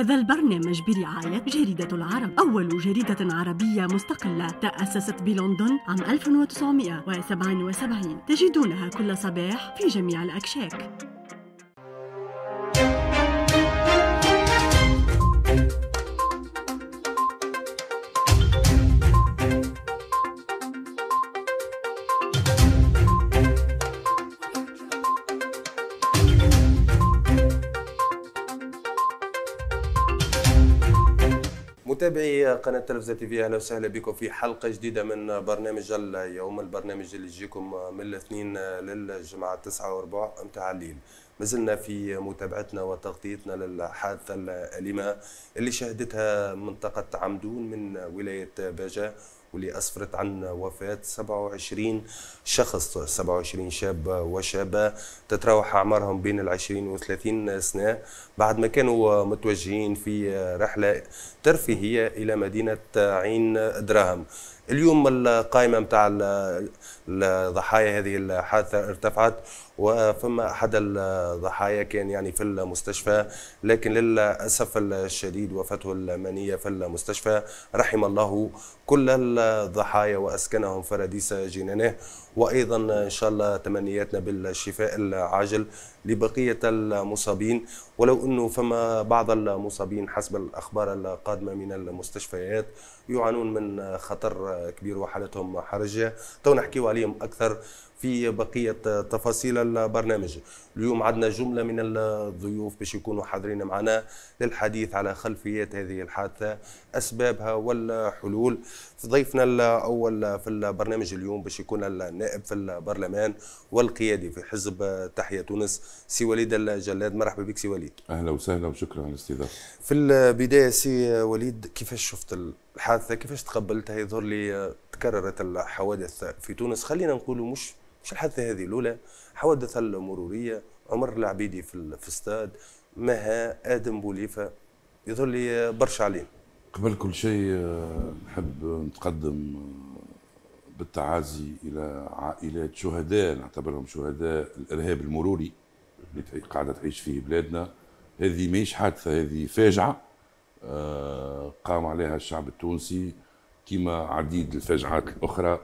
هذا البرنامج برعاية جريدة العرب أول جريدة عربية مستقلة تأسست بلندن عام 1977 تجدونها كل صباح في جميع الأكشاك متابعي قناة تلفزة تي في أهلا وسهلا بكم في حلقة جديدة من برنامج اليوم البرنامج اللي يجيكم من الاثنين للجمعة التسعة وربع متاع الليل مازلنا في متابعتنا وتغطيتنا للحادثة الأليمة اللي شهدتها منطقة عمدون من ولاية باجة واللي اسفرت عن وفاه 27 شخص 27 شاب وشابه تتراوح اعمارهم بين ال 20 و 30 سنه بعد ما كانوا متوجهين في رحله ترفيهيه الى مدينه عين دراهم اليوم القائمه نتاع الضحايا هذه الحادثه ارتفعت وفما احد الضحايا كان يعني في المستشفى لكن للاسف الشديد وفاته المنيه في المستشفى رحم الله كل الضحايا وأسكنهم فراديس جنانه وايضا ان شاء الله تمنياتنا بالشفاء العاجل لبقيه المصابين ولو انه فما بعض المصابين حسب الاخبار القادمه من المستشفيات يعانون من خطر كبير وحالتهم حرجه تو نحكيو عليهم اكثر في بقية تفاصيل البرنامج اليوم عندنا جملة من الضيوف باش يكونوا حاضرين معنا للحديث على خلفيات هذه الحادثة أسبابها والحلول ضيفنا الأول في البرنامج اليوم باش يكون النائب في البرلمان والقيادي في حزب تحية تونس سي وليد الجلاد مرحبا بك سي وليد أهلا وسهلا وشكرا على الاستضافة في البداية سي وليد كيفاش شفت الحادثة كيفاش تقبلتها يظهر لي تكررت الحوادث في تونس خلينا نقولوا مش مش الحادثة هذه الأولى حوادث المرورية عمر العبيدي في في مها آدم بوليفة يظهر لي برشا عليهم قبل كل شيء آه، نحب نتقدم آه، بالتعازي الى عائلات شهداء نعتبرهم شهداء الارهاب المروري اللي قاعده تعيش فيه بلادنا هذه ماهيش حادثه هذه فاجعه آه، قام عليها الشعب التونسي كما عديد الفاجعات الاخرى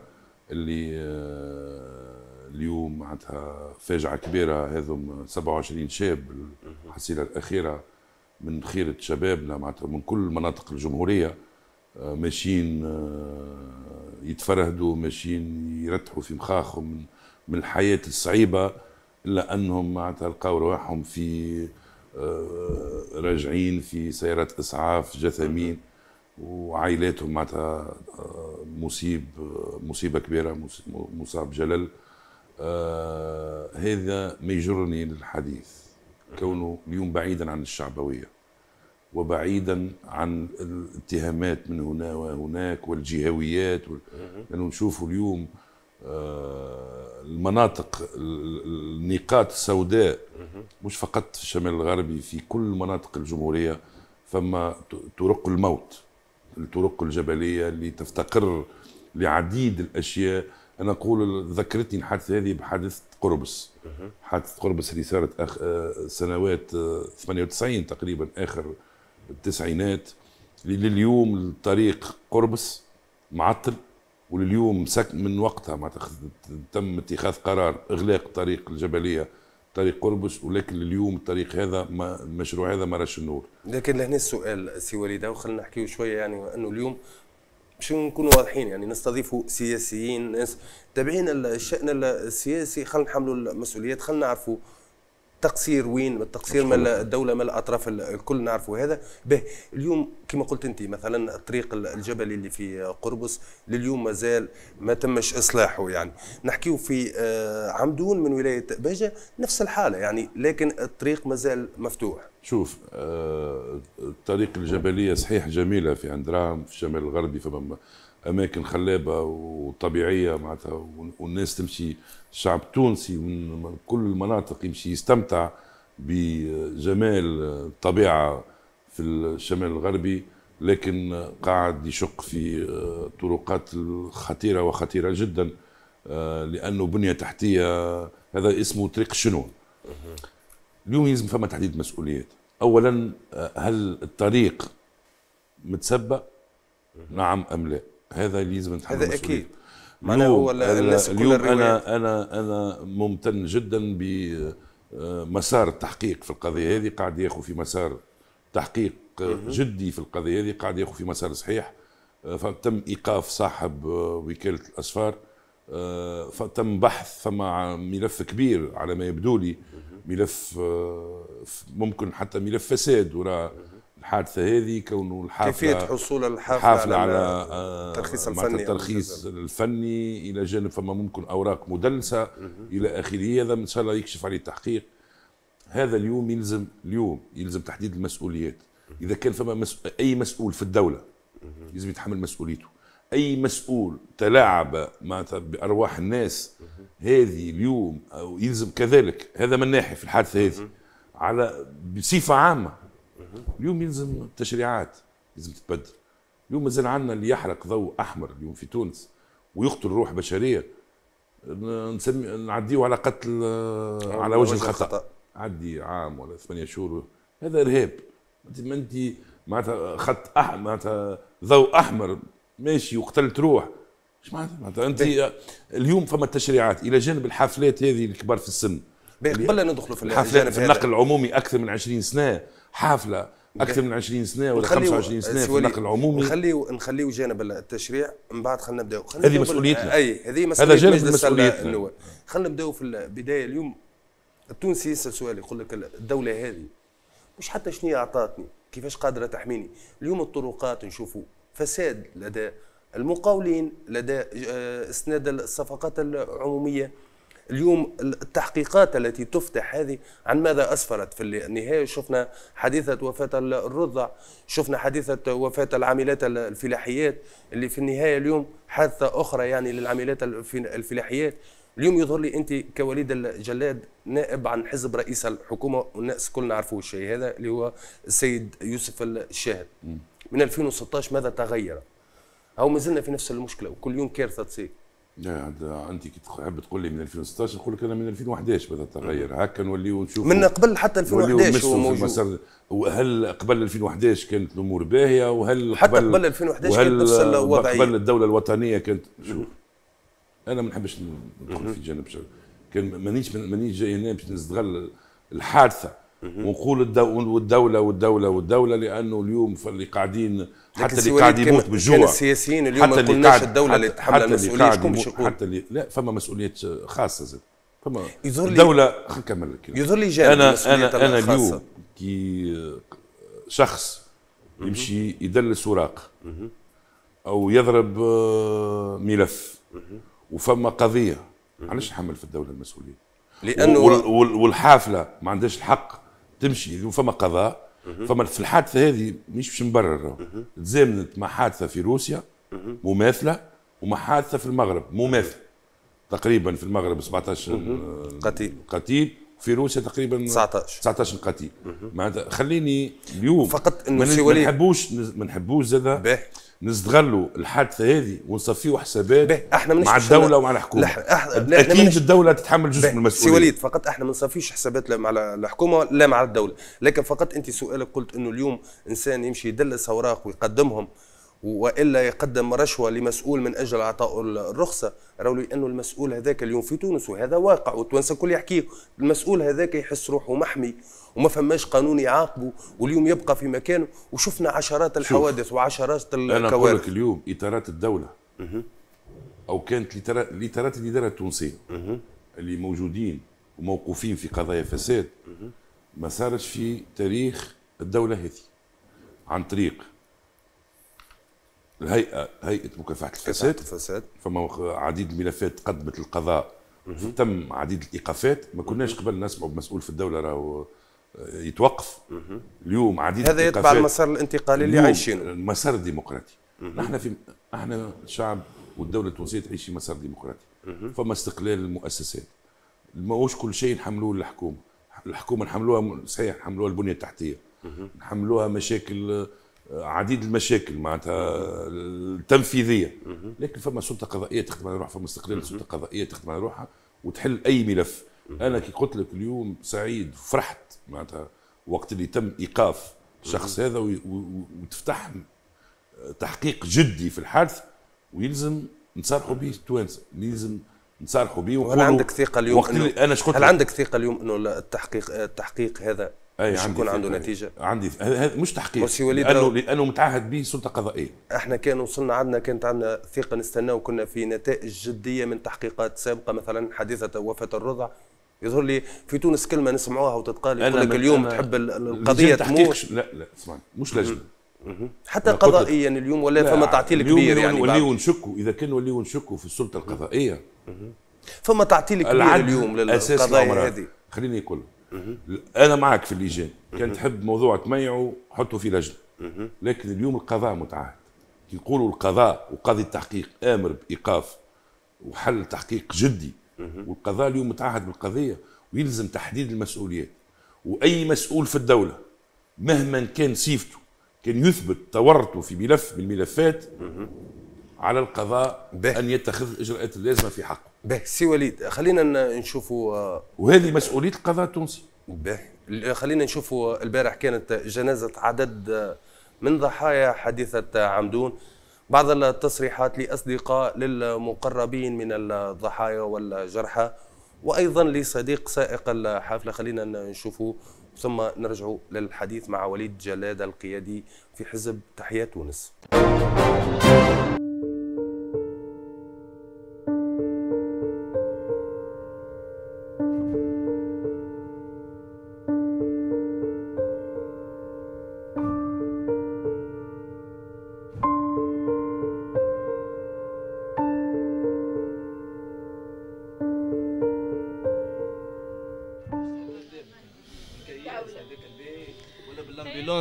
اللي آه، اليوم معناتها فاجعه كبيره هذم 27 شاب الحصيله الاخيره من خيره شبابنا معناتها من كل مناطق الجمهوريه آه، ماشيين آه، يتفرهدوا ماشيين يرتحوا في مخاخهم من الحياة الصعيبة إلا أنهم معناتها لقاو رواحهم في آه، راجعين في سيارات إسعاف جثامين وعائلاتهم معناتها مصيب مصيبة كبيرة مصاب جلل هذا ما يجرني للحديث كونه اليوم بعيدا عن الشعبوية وبعيدا عن الاتهامات من هنا وهناك والجهويات لانه نشوفوا اليوم آه، المناطق النقاط السوداء مش فقط في الشمال الغربي في كل مناطق الجمهوريه فما طرق الموت الطرق الجبليه اللي تفتقر لعديد الاشياء انا اقول ذكرتني الحادثه هذه بحادثه قربس حادثه قربس اللي صارت أخ... آه، سنوات 98 آه، تقريبا اخر التسعينات لليوم الطريق قربس معطل ولليوم سك من وقتها ما تم اتخاذ قرار اغلاق طريق الجبليه طريق قربس ولكن اليوم الطريق هذا ما المشروع هذا ما راش النور. لكن لهنا السؤال سي وليد خلينا نحكيو شويه يعني انه اليوم باش نكونوا واضحين يعني نستضيفوا سياسيين ناس تابعين الشان السياسي خلينا نحملوا المسؤوليات خلينا نعرفوا التقصير وين التقصير مال الدوله مال الاطراف الكل نعرفوا هذا به اليوم كما قلت انت مثلا الطريق الجبلي اللي في آه، قربص لليوم مازال ما تمش اصلاحه يعني نحكيو في آه، عمدون من ولايه باجه نفس الحاله يعني لكن الطريق مازال مفتوح شوف آه، الطريق الجبليه صحيح جميله في عند رام في الشمال الغربي فما اماكن خلابه وطبيعيه معناتها والناس تمشي الشعب التونسي من كل المناطق يمشي يستمتع بجمال الطبيعه في الشمال الغربي لكن قاعد يشق في آه، طرقات خطيره وخطيره جدا آه، لانه بنيه تحتيه هذا اسمه طريق شنو اليوم يلزم فما تحديد مسؤوليات اولا آه، هل الطريق متسبق نعم ام لا هذا لازم نتحمل هذا اكيد معناها هو الناس اليوم انا انا انا ممتن جدا بمسار آه، التحقيق في القضيه هذه قاعد ياخذ في مسار تحقيق آه، جدي في القضيه هذه قاعد ياخذ في مسار صحيح آه، فتم ايقاف صاحب وكاله الاسفار فتم بحث فما ملف كبير على ما يبدو لي ملف ممكن حتى ملف فساد وراء الحادثه هذه كونه الحافله كيفيه حصول الحافله, الحافلة على, الترخيص آه، الفني الترخيص الفني الى جانب فما ممكن اوراق مدلسه الى اخره هذا ان شاء الله يكشف عليه التحقيق هذا اليوم يلزم اليوم يلزم تحديد المسؤوليات اذا كان فما مس... اي مسؤول في الدوله لازم يتحمل مسؤوليته اي مسؤول تلاعب مع بارواح الناس هذه اليوم أو يلزم كذلك هذا من ناحيه في الحادثه هذه على بصفه عامه اليوم يلزم التشريعات لازم تتبدل اليوم مازال عندنا اللي يحرق ضوء احمر اليوم في تونس ويقتل روح بشريه نسمي نعديه على قتل على وجه الخطا عدي عام ولا ثمانية شهور هذا ارهاب انت ما انت معناتها خط احمر معناتها ضوء احمر ماشي وقتلت روح ايش معناتها معناتها انت إيه. اليوم فما تشريعات الى جانب الحفلات هذه الكبار في السن قبل لا ندخلوا في الحفلات في النقل العمومي اكثر من 20 سنه حافله اكثر من 20 سنه ولا 25 سنه في النقل العمومي نخليو نخليو جانب التشريع من بعد خلينا نبداو هذه مسؤوليتنا اي هذه مسؤوليتنا هذا جانب مسؤوليتنا خلينا نبداو في البدايه اليوم التونسي يسال سؤال يقول لك الدوله هذه مش حتى شنو اعطتني كيفاش قادره تحميني اليوم الطرقات نشوفوا فساد لدى المقاولين لدى آه، اسناد الصفقات العموميه اليوم التحقيقات التي تفتح هذه عن ماذا أسفرت في النهاية شفنا حادثة وفاة الرضع شفنا حادثة وفاة العاملات الفلاحيات اللي في النهاية اليوم حادثة أخرى يعني للعاملات الفلاحيات اليوم يظهر لي انت كوليد الجلاد نائب عن حزب رئيس الحكومه والناس كلنا عرفوه الشيء هذا اللي هو السيد يوسف الشاهد من 2016 ماذا تغير؟ او زلنا في نفس المشكله وكل يوم كارثه تصير انت كي تحب تقول لي من 2016 نقول لك انا من 2011 بدا تغير هكا نوليو نشوف من قبل حتى 2011 هو موجود وهل قبل 2011 كانت الامور باهيه وهل حتى قبل, قبل 2011 كانت نفس الوضعيه قبل الدوله الوطنيه كانت شوف انا ما نحبش ندخل في جانب شغل كان مانيش مانيش جاي هنا باش نستغل الحادثه ونقول الدولة والدولة والدولة والدولة لأنه اليوم اللي قاعدين حتى اللي قاعد يموت بالجوع كان السياسيين اليوم حتى ما قلناش الدولة اللي تتحمل المسؤولية شكون باش يقول حتى اللي لا فما مسؤوليات خاصة زاد فما يظهر الدولة خلينا نكمل لك يظهر لي جانب أنا أنا أنا اليوم كي شخص يمشي يدلس أوراق أو يضرب آه، ملف وفما قضية علاش نحمل في الدولة المسؤولية لأنه والحافلة ما عندهاش الحق تمشي فما قضاء فما في الحادثه هذه مش باش نبرر تزامنت مع حادثه في روسيا مماثله ومع حادثه في المغرب مماثله تقريبا في المغرب 17 قتيل قتيل في روسيا تقريبا 19 19 قتيل معناتها خليني اليوم فقط انه ما نحبوش ما نحبوش زاد نستغلوا الحادثه هذه ونصفيوا حسابات احنا مع الدوله ومع الحكومه لح... أح... اكيد الدوله تتحمل جزء من المسؤوليه سي وليد فقط احنا ما نصفيش حسابات لا مع الحكومه لا مع الدوله لكن فقط انت سؤالك قلت انه اليوم انسان يمشي يدلس اوراق ويقدمهم والا يقدم رشوه لمسؤول من اجل اعطائه الرخصه راهو لانه المسؤول هذاك اليوم في تونس وهذا واقع والتوانسه الكل يحكيه المسؤول هذاك يحس روحه محمي وما فماش قانون يعاقبه واليوم يبقى في مكانه وشفنا عشرات الحوادث وعشرات الكوارث انا لك اليوم اطارات الدوله او كانت الاطارات الاداره التونسيه اللي موجودين وموقوفين في قضايا فساد ما صارش في تاريخ الدوله هذه عن طريق الهيئه هيئه مكافحه الفساد الفساد فما عديد الملفات قدمت القضاء تم عديد الايقافات ما كناش قبل نسمعوا بمسؤول في الدوله راهو آه، يتوقف اليوم عديد هذا يتبع المسار الانتقالي اللي عايشينه المسار الديمقراطي نحن في احنا شعب والدوله التونسيه تعيش في مسار ديمقراطي فما استقلال المؤسسات ماهوش كل شيء نحملوه للحكومه الحكومه نحملوها صحيح نحملوها البنيه التحتيه نحملوها مشاكل آه، عديد المشاكل معناتها التنفيذيه لكن فما سلطه قضائيه تخدم على روحها فما استقلال سلطه قضائيه تخدم على روحها وتحل اي ملف انا كي قلت لك اليوم سعيد فرحت معناتها وقت اللي تم ايقاف الشخص هذا وتفتح تحقيق جدي في الحادث ويلزم نصارحوا به التوانسه يلزم نصارحوا به هل عندك ثقه اليوم وقت اللي انا هل عندك ثقه اليوم انه التحقيق التحقيق هذا أي مش يكون عنده نتيجه عندي هذا مش تحقيق بس وليد لانه لانه متعهد به سلطه قضائيه احنا كان وصلنا عندنا كانت عندنا ثقه نستناو كنا في نتائج جديه من تحقيقات سابقه مثلا حادثه وفاه الرضع يظهر لي في تونس كلمه نسمعوها وتتقال يقول لك اليوم تحب القضيه تموت لا لا اسمعني مش لجنه حتى قضائيا اليوم ولا يعني فما تعطيل كبير يعني وليو نشكوا اذا كان وليو نشكوا في السلطه القضائيه فما تعطيل كبير اليوم للقضايا هذه خليني اقول انا معك في اللجان كان تحب موضوع تميعه حطه في لجنه لكن اليوم القضاء متعهد كي يقولوا القضاء وقاضي التحقيق امر بايقاف وحل تحقيق جدي والقضاء اليوم متعهد بالقضيه ويلزم تحديد المسؤوليات واي مسؤول في الدوله مهما كان سيفته كان يثبت تورطه في ملف من الملفات على القضاء به. ان يتخذ الاجراءات اللازمه في حقه به سي وليد خلينا نشوفوا آه، وهذه مسؤوليه القضاء التونسي به خلينا نشوفوا آه، البارح كانت جنازه عدد آه، من ضحايا حادثه عمدون بعض التصريحات لاصدقاء للمقربين من الضحايا والجرحى وايضا لصديق سائق الحافله خلينا نشوفوا ثم نرجع للحديث مع وليد جلاد القيادي في حزب تحيا تونس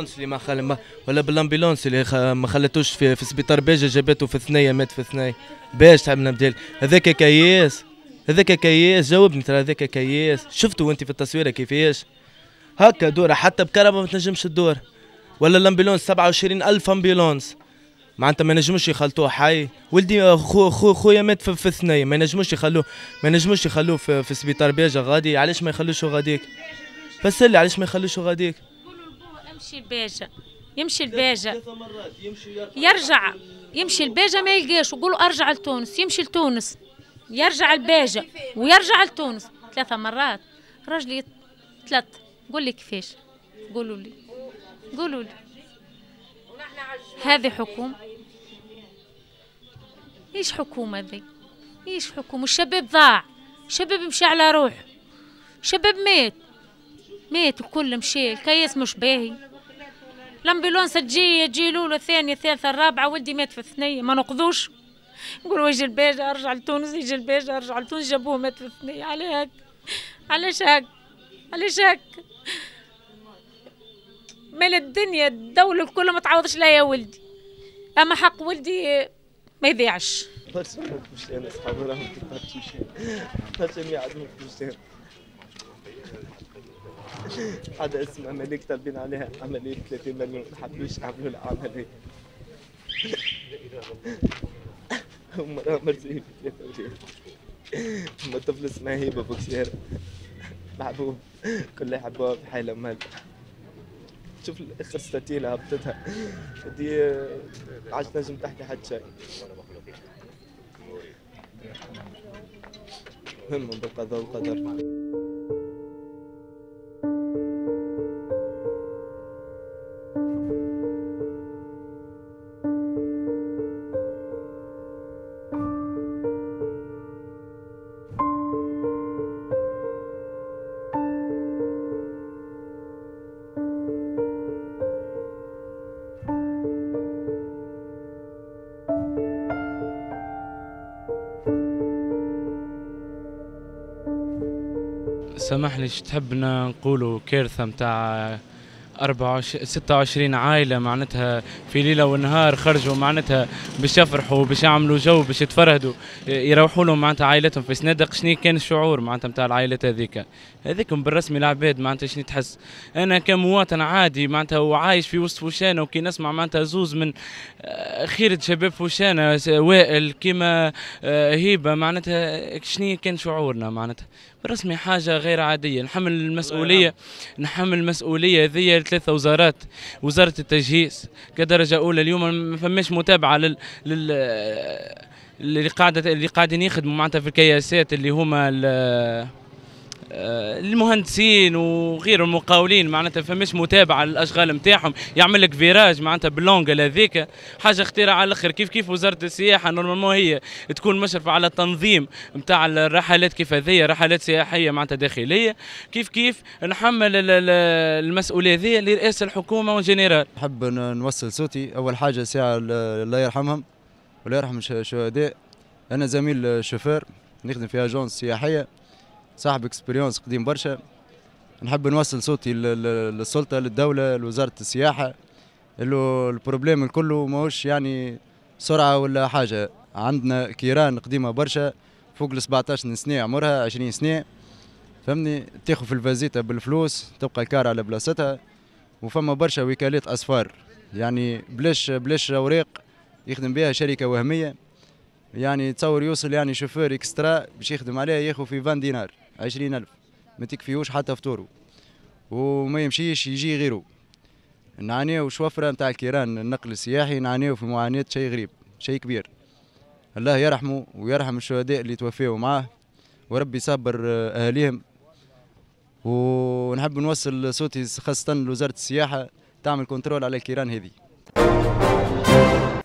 بالامبيلونس اللي ما خل... ما... ولا بالامبيلونس اللي خ... ما خلتوش في, في سبيطار بيجا جابته في ثنيه مات في ثنيه باش تعبنا بدال هذاك كياس هذاك كياس جاوبني ترى هذاك كياس شفتوا انت في التصويره كيفاش هكا دوره حتى بكهرباء ما تنجمش الدور ولا الامبيلونس 27 الف امبيلونس معناتها ما نجموش يخلطوه حي ولدي خو خو خويا مات في, في الثنيه ما نجموش يخلوه ما نجموش يخلوه في, في سبيطار بيجا غادي علاش ما يخلوش غاديك فسر لي علاش ما يخلوش غاديك يمشي الباجة يمشي الباجة يرجع يمشي الباجة ما يلقاش وقولوا أرجع لتونس يمشي لتونس يرجع الباجة ويرجع لتونس ثلاثة مرات راجلي ثلاث قول لي كيفاش قولوا لي قولوا لي هذه حكومة ايش حكومة ذي ايش حكومة الشباب ضاع شباب مشى على روحه شباب مات مات الكل مشى الكيس مش باهي الامبيلونس تجي تجي الاولى الثانيه الثالثه الرابعه ولدي مات في الثنيه ما نقضوش نقولوا يجي الباجة ارجع لتونس يجي الباجة ارجع لتونس جابوه مات في الثنيه على هك على هك على هك مال الدنيا الدولة الكل ما تعوضش ليا يا ولدي أما حق ولدي ما يضيعش الله يسلمك أنا أصحابي راهم ما تمشي ما تمشي عندهم حدا اسمه مليك طالبين عليها عملية 30 مليون ما حبوش يعملوا لها عملية هم مرزقين ب 3 مليون هم طفل اسمها هيبة بوكسير محبوب كلها يحبوها في حالها مال شوف الاخر ستاتيلا هبطتها دي آه، عادش نجم تحكي حد شيء المهم بالقضاء والقدر سامحني تحبنا نقولوا كارثه نتاع 24 26 عائله معناتها في ليله ونهار خرجوا معناتها باش يفرحوا باش يعملوا جو باش يتفرهدوا يروحوا لهم معناتها عائلتهم في سنادق شنو كان الشعور معناتها نتاع العائلات هذيك هذيك بالرسمي العباد معناتها شنو تحس انا كمواطن عادي معناتها وعايش في وسط فوشانه وكي نسمع معناتها زوز من آه، خيره شباب فوشانه وائل كيما هيبه آه، معناتها شنو كان شعورنا معناتها برسمي حاجه غير عاديه نحمل نعم. المسؤوليه نحمل المسؤوليه ذي لثلاثه وزارات وزاره التجهيز كدرجه اولى اليوم ما فماش متابعه لل, لل... اللي قاعده اللي قاعدين يخدموا معناتها في الكياسات اللي هما المهندسين آه، وغير المقاولين معناتها فماش متابعه للاشغال نتاعهم يعمل لك فيراج معناتها باللونجل هذيك حاجه اختراع على الاخر كيف كيف وزاره السياحه نورمالمون هي تكون مشرفه على التنظيم نتاع الرحلات كيف هذيا رحلات سياحيه معناتها داخليه كيف كيف نحمل المسؤوليه هذه لرئاسه الحكومه وجنرال نحب نوصل صوتي اول حاجه ساعه الله يرحمهم ولا يرحم الشهداء انا زميل شوفير نخدم في اجونس سياحيه صاحب اكسبيريونس قديم برشا نحب نوصل صوتي للسلطه للدوله لوزاره السياحه اللي البروبليم الكل ماهوش يعني سرعه ولا حاجه عندنا كيران قديمه برشا فوق ال 17 سنه عمرها 20 سنه فهمني تاخذ في الفازيتا بالفلوس تبقى الكار على بلاصتها وفما برشا وكالات اصفار يعني بلاش بلاش اوراق يخدم بها شركه وهميه يعني تصور يوصل يعني شوفير اكسترا باش يخدم عليها ياخذ في 20 دينار عشرين ألف ما تكفيهوش حتى فطوره وما يمشيش يجي غيره نعانيو شوفرة نتاع الكيران النقل السياحي نعانيو في معاناة شيء غريب شيء كبير الله يرحمه ويرحم الشهداء اللي توفيوا معاه وربي يصبر أهاليهم ونحب نوصل صوتي خاصة لوزارة السياحة تعمل كنترول على الكيران هذه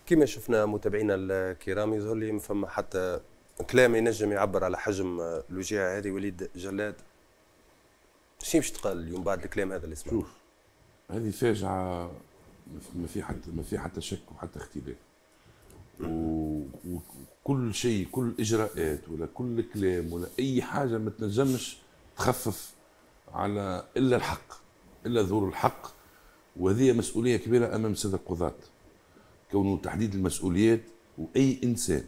كما شفنا متابعينا الكرام يظهر لي فما حتى كلام ينجم يعبر على حجم آه، الوجيعه هذه وليد جلاد شنو باش تقال اليوم بعد الكلام هذا اللي سمعته؟ شوف هذه فاجعه ما في حتى ما في حتى شك وحتى اختلاف وكل شيء كل اجراءات ولا كل كلام ولا اي حاجه ما تنجمش تخفف على الا الحق الا ظهور الحق وهذه مسؤوليه كبيره امام الساده القضاه كونه تحديد المسؤوليات واي انسان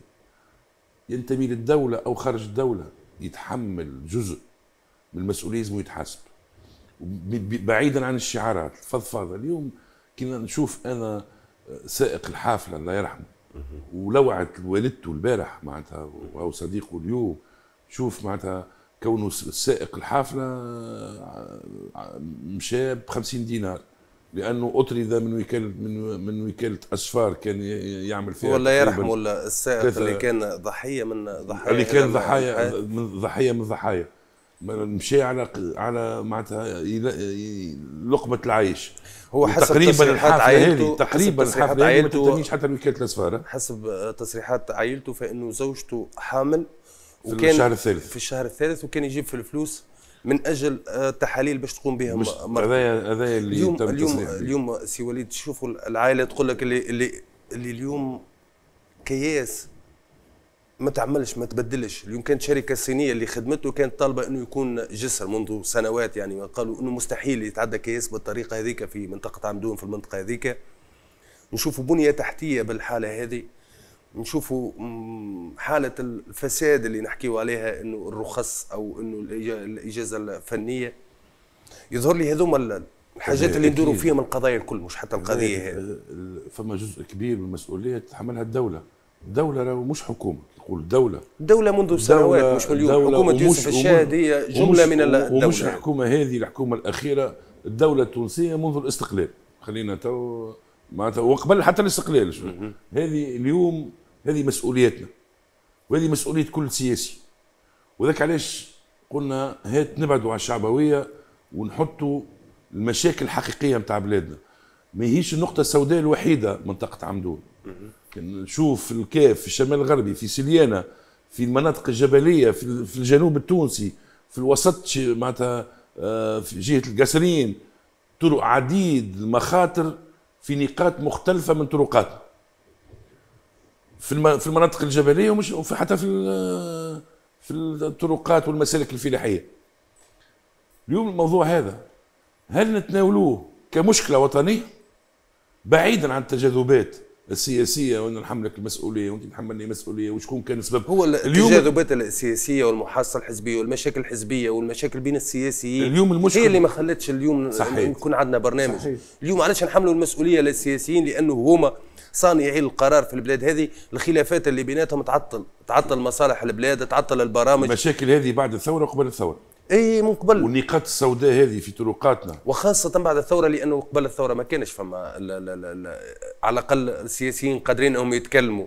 ينتمي للدولة أو خارج الدولة يتحمل جزء من المسؤولية لازم يتحاسب بعيدا عن الشعارات الفضفاضة اليوم كنا نشوف أنا آه، سائق الحافلة الله يرحمه ولوعت والدته البارح معناتها أو صديقه اليوم شوف معناتها كونه سائق الحافلة مشى ب 50 دينار لانه اطرد من وكاله من من وكاله اسفار كان يعمل فيها والله يرحمه السائق اللي كان ضحيه من ضحايا اللي كان ضحايا من ضحيه من ضحايا مشى على على معناتها لقمه العيش هو حسب تقريبا تصريحات عائلته تقريبا حسب تصريحات ما حتى وكاله الاسفار حسب تصريحات عائلته فانه زوجته حامل وكان في الشهر الثالث في الشهر الثالث وكان يجيب في الفلوس من اجل آه، تحاليل باش تقوم بها هذايا هذايا اللي اليوم تم اليوم اليوم سي وليد تشوفوا العائله تقول لك اللي اللي, اللي اليوم كياس ما تعملش ما تبدلش اليوم كانت شركه صينيه اللي خدمته كانت طالبه انه يكون جسر منذ سنوات يعني قالوا انه مستحيل يتعدى كياس بالطريقه هذيك في منطقه عمدون في المنطقه هذيك نشوفوا بنيه تحتيه بالحاله هذه نشوفوا حالة الفساد اللي نحكيو عليها انه الرخص او انه الاجازة الفنية يظهر لي هذوما الحاجات اللي ندوروا فيهم القضايا الكل مش حتى القضية هذه فما جزء كبير من المسؤولية تتحملها الدولة الدولة راهو مش حكومة تقول الدولة الدولة منذ سنوات مش من اليوم حكومة يوسف الشاهد هي جملة من الدولة ومش الحكومة هذه الحكومة الأخيرة الدولة التونسية منذ الاستقلال خلينا تو معناتها وقبل حتى الاستقلال هذه اليوم هذه مسؤوليتنا وهذه مسؤوليه كل سياسي وذاك علاش قلنا هات نبعدوا على الشعبويه ونحطوا المشاكل الحقيقيه نتاع بلادنا ما هيش النقطه السوداء الوحيده منطقه عمدون نشوف الكاف في الشمال الغربي في سليانه في المناطق الجبليه في الجنوب التونسي في الوسط معناتها آه، في جهه القسرين طرق عديد المخاطر في نقاط مختلفه من طرقاتنا في في المناطق الجبليه ومش وفي حتى في في الطرقات والمسالك الفلاحيه اليوم الموضوع هذا هل نتناولوه كمشكله وطنيه بعيدا عن التجاذبات السياسيه وانا نحملك المسؤوليه وانت تحملني مسؤوليه وشكون كان السبب هو التجاذبات السياسيه والمحاصصه الحزبيه والمشاكل الحزبيه والمشاكل بين السياسيين اليوم المشكله هي اللي ما خلتش اليوم صحيح. نكون عندنا برنامج صحيح. اليوم علاش نحملوا المسؤوليه للسياسيين لانه هما صانعي القرار في البلاد هذه الخلافات اللي بيناتهم تعطل تعطل مصالح البلاد تعطل البرامج المشاكل هذه بعد الثوره وقبل الثوره اي من قبل والنقاط السوداء هذه في طرقاتنا وخاصه بعد الثوره لانه قبل الثوره ما كانش فما لا لا لا لا على الاقل السياسيين قادرين انهم يتكلموا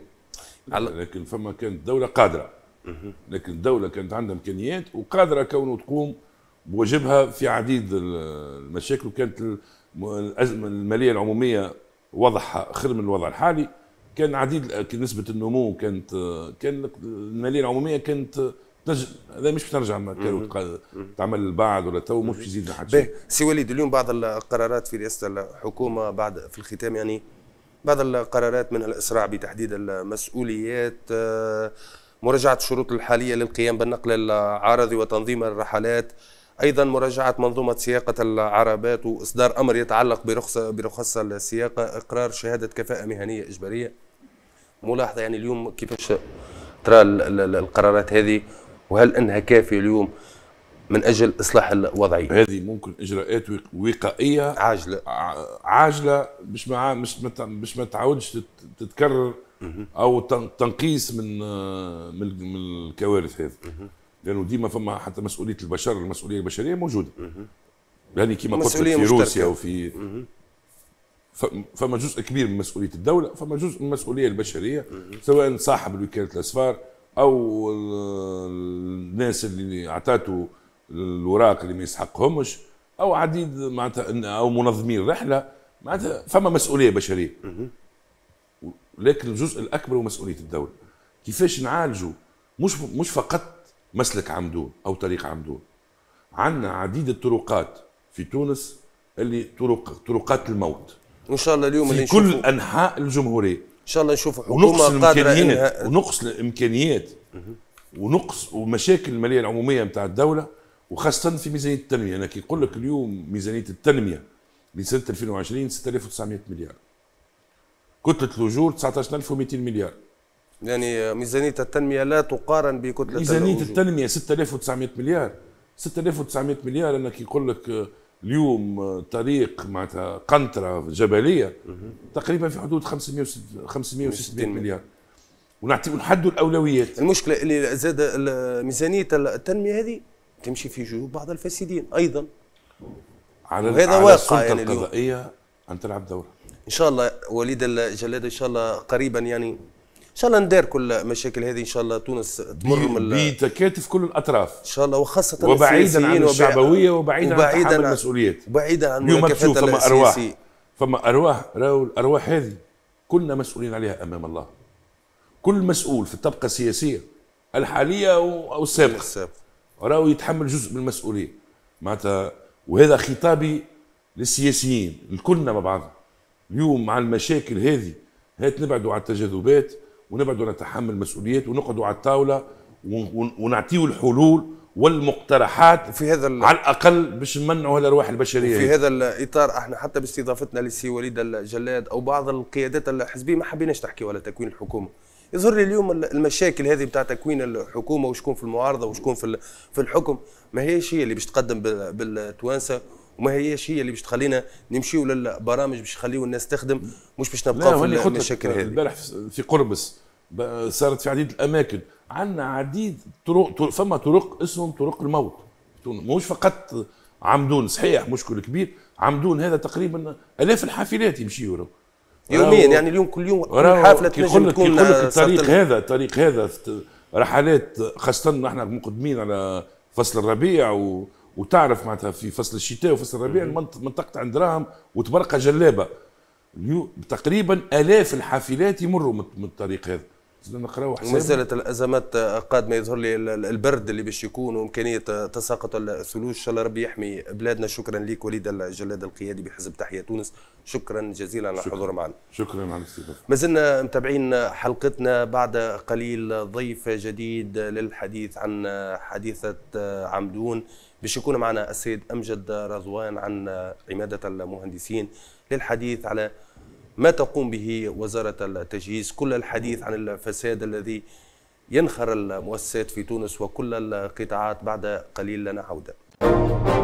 على... لكن فما كانت دوله قادره لكن الدوله كانت عندها امكانيات وقادره كونه تقوم بواجبها في عديد المشاكل وكانت الازمه الماليه العموميه وضعها خير من الوضع الحالي كان عديد نسبه النمو كانت كان الماليه العموميه كانت تنجم هذا مش ترجع تعمل بعد ولا تو مش يزيد شيء سي وليد اليوم بعض القرارات في رئاسه الحكومه بعد في الختام يعني بعض القرارات من الاسراع بتحديد المسؤوليات آه، مراجعه الشروط الحاليه للقيام بالنقل العارضي وتنظيم الرحلات ايضا مراجعه منظومه سياقه العربات واصدار امر يتعلق برخصه برخصه السياقه اقرار شهاده كفاءه مهنيه اجباريه ملاحظه يعني اليوم كيفاش ترى القرارات هذه وهل انها كافيه اليوم من اجل اصلاح الوضعيه هذه ممكن اجراءات وقائيه عاجله عاجله مش مع مش مش ما تعاودش تتكرر او تنقيس من من الكوارث هذه لانه ديما فما حتى مسؤوليه البشر المسؤوليه البشريه موجوده يعني كما قلت في مشتركة. روسيا وفي فما جزء كبير من مسؤوليه الدوله فما جزء من المسؤوليه البشريه سواء صاحب وكاله الاسفار او الناس اللي عطاتوا الوراق اللي ما يسحقهمش او عديد معناتها او منظمين الرحله معناتها فما مسؤوليه بشريه لكن الجزء الاكبر هو مسؤوليه الدوله كيفاش نعالجوا مش مش فقط مسلك عمدون أو طريق عمدون عندنا عديد الطرقات في تونس اللي طرق طرقات الموت ان شاء الله اليوم في كل انحاء الجمهوريه ان شاء الله نشوف حكومه ونقص قادره إنها... ونقص الامكانيات ونقص ومشاكل الماليه العموميه نتاع الدوله وخاصه في ميزانيه التنميه انا كي نقول لك اليوم ميزانيه التنميه لسنه 2020 6900 مليار كتله الاجور 19200 مليار يعني ميزانية التنمية لا تقارن بكتلة ميزانية الوجود. التنمية 6900 مليار 6900 مليار أنا يقول لك آه، اليوم آه، طريق معناتها قنطرة جبلية تقريبا في حدود 500 560 مليار ونعطي نحدوا الأولويات المشكلة اللي زاد ميزانية التنمية هذه تمشي في جيوب بعض الفاسدين أيضا على وهذا على واقع السلطة يعني القضائية أن تلعب دورها إن شاء الله وليد الجلاد إن شاء الله قريبا يعني شاء الله ندار كل مشاكل هذه ان شاء الله تونس تمر من بتكاتف كل الاطراف ان شاء الله وخاصه وبعيدا عن الشعبويه وبعيدا, وبعيدا عن المسؤوليات وبعيدا عن اليوم تشوف فما ارواح فما ارواح راهو الارواح هذه كلنا مسؤولين عليها امام الله كل مسؤول في الطبقه السياسيه الحاليه او السابقه راهو يتحمل جزء من المسؤوليه معناتها وهذا خطابي للسياسيين الكلنا مع بعض اليوم مع المشاكل هذه هات نبعدوا على التجاذبات ونبعدوا نتحمل مسؤوليات ونقعدوا على الطاوله ونعطيه الحلول والمقترحات في هذا على الاقل باش نمنعوا الارواح البشريه في هذا الاطار احنا حتى باستضافتنا للسي وليد الجلاد او بعض القيادات الحزبيه ما حبيناش تحكي على تكوين الحكومه يظهر لي اليوم المشاكل هذه بتاع تكوين الحكومه وشكون في المعارضه وشكون في في الحكم ما هيش هي اللي باش تقدم بالتوانسه وما هيش هي اللي باش تخلينا نمشيو للبرامج باش يخليوا الناس تخدم مش باش نبقاو في المشاكل هذه البارح في قربس صارت في عديد الاماكن عندنا عديد طرق فما طرق اسمهم طرق الموت مش فقط عمدون صحيح مشكل كبير عمدون هذا تقريبا الاف الحافلات يمشيوا يوميا يعني اليوم كل يوم حافله تنجم تكون الطريق هذا الطريق هذا رحلات خاصه نحن مقدمين على فصل الربيع و وتعرف معناتها في فصل الشتاء وفصل الربيع منطقه عند دراهم وتبرقه جلابه تقريبا الاف الحافلات يمروا من الطريق هذا نقراو حساب مازالت الازمات آه، قادمه يظهر لي البرد اللي باش يكون وامكانيه آه، تساقط الثلوج ان شاء الله ربي يحمي بلادنا شكرا لك وليد الجلاد القيادي بحزب تحيه تونس شكرا جزيلا على الحضور معنا شكرا على الاستضافه مازلنا متابعين حلقتنا بعد قليل ضيف جديد للحديث عن حادثه آه، عمدون باش يكون معنا السيد امجد رضوان عن عماده المهندسين للحديث على ما تقوم به وزارة التجهيز كل الحديث عن الفساد الذي ينخر المؤسسات في تونس وكل القطاعات بعد قليل لنا عوده